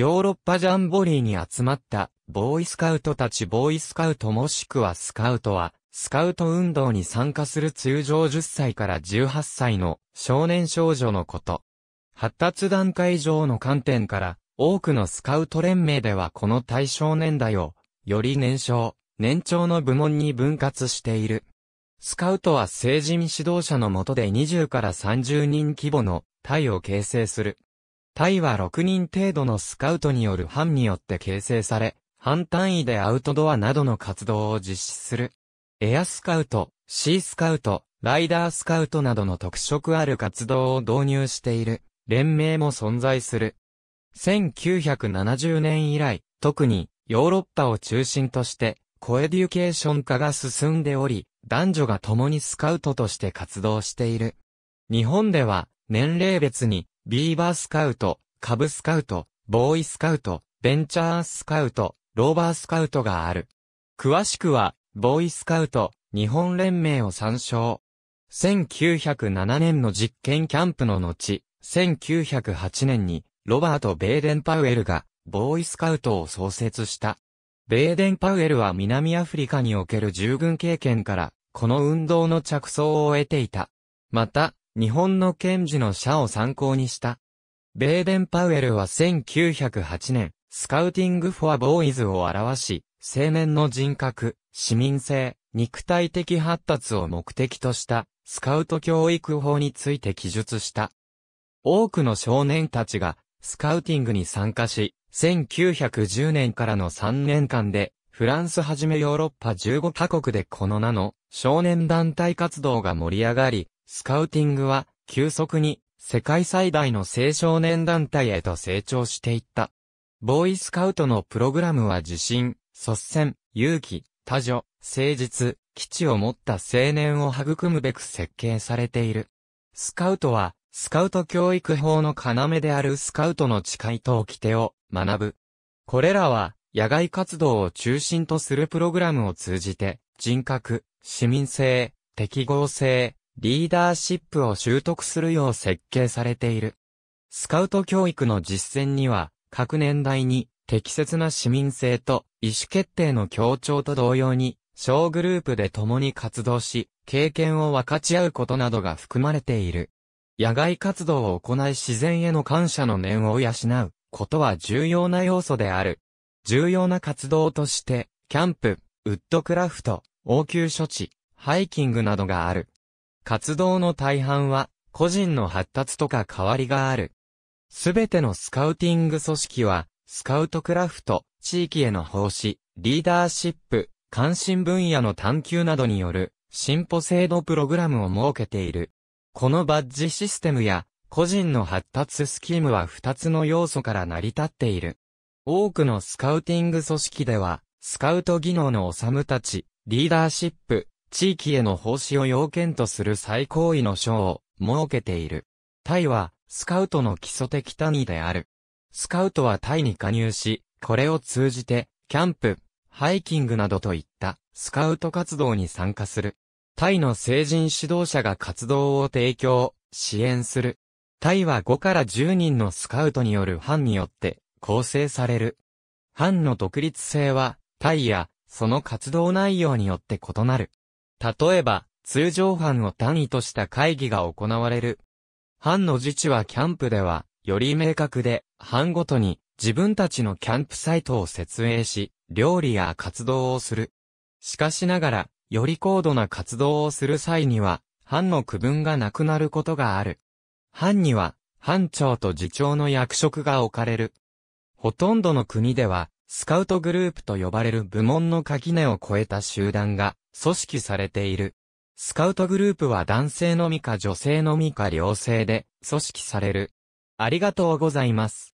ヨーロッパジャンボリーに集まったボーイスカウトたちボーイスカウトもしくはスカウトは、スカウト運動に参加する通常10歳から18歳の少年少女のこと。発達段階上の観点から、多くのスカウト連盟ではこの対象年代を、より年少、年長の部門に分割している。スカウトは成人指導者の下で20から30人規模の隊を形成する。タイは6人程度のスカウトによる班によって形成され、班単位でアウトドアなどの活動を実施する。エアスカウト、シースカウト、ライダースカウトなどの特色ある活動を導入している、連盟も存在する。1970年以来、特にヨーロッパを中心として、コエデュケーション化が進んでおり、男女が共にスカウトとして活動している。日本では、年齢別に、ビーバースカウト、カブスカウト、ボーイスカウト、ベンチャースカウト、ローバースカウトがある。詳しくは、ボーイスカウト、日本連盟を参照。1907年の実験キャンプの後、1908年に、ロバート・ベーデン・パウエルが、ボーイスカウトを創設した。ベーデン・パウエルは南アフリカにおける従軍経験から、この運動の着想を得ていた。また、日本の検事の社を参考にした。ベーデン・パウエルは1908年、スカウティング・フォア・ボーイズを表し、青年の人格、市民性、肉体的発達を目的とした、スカウト教育法について記述した。多くの少年たちが、スカウティングに参加し、1910年からの3年間で、フランスはじめヨーロッパ15カ国でこの名の少年団体活動が盛り上がり、スカウティングは急速に世界最大の青少年団体へと成長していった。ボーイスカウトのプログラムは自信、率先、勇気、多女、誠実、基地を持った青年を育むべく設計されている。スカウトは、スカウト教育法の要であるスカウトの誓いと掟を学ぶ。これらは、野外活動を中心とするプログラムを通じて、人格、市民性、適合性、リーダーシップを習得するよう設計されている。スカウト教育の実践には、各年代に適切な市民性と意思決定の協調と同様に、小グループで共に活動し、経験を分かち合うことなどが含まれている。野外活動を行い自然への感謝の念を養うことは重要な要素である。重要な活動として、キャンプ、ウッドクラフト、応急処置、ハイキングなどがある。活動の大半は、個人の発達とか変わりがある。すべてのスカウティング組織は、スカウトクラフト、地域への奉仕、リーダーシップ、関心分野の探求などによる、進歩制度プログラムを設けている。このバッジシステムや、個人の発達スキームは2つの要素から成り立っている。多くのスカウティング組織では、スカウト技能のおさむたち、リーダーシップ、地域への奉仕を要件とする最高位の賞を設けている。タイは、スカウトの基礎的単位である。スカウトはタイに加入し、これを通じて、キャンプ、ハイキングなどといった、スカウト活動に参加する。タイの成人指導者が活動を提供、支援する。タイは5から10人のスカウトによる班によって構成される。班の独立性は、タイやその活動内容によって異なる。例えば、通常班を単位とした会議が行われる。班の自治はキャンプでは、より明確で、班ごとに自分たちのキャンプサイトを設営し、料理や活動をする。しかしながら、より高度な活動をする際には、班の区分がなくなることがある。班には、班長と次長の役職が置かれる。ほとんどの国では、スカウトグループと呼ばれる部門の垣根を越えた集団が、組織されている。スカウトグループは男性のみか女性のみか両性で組織される。ありがとうございます。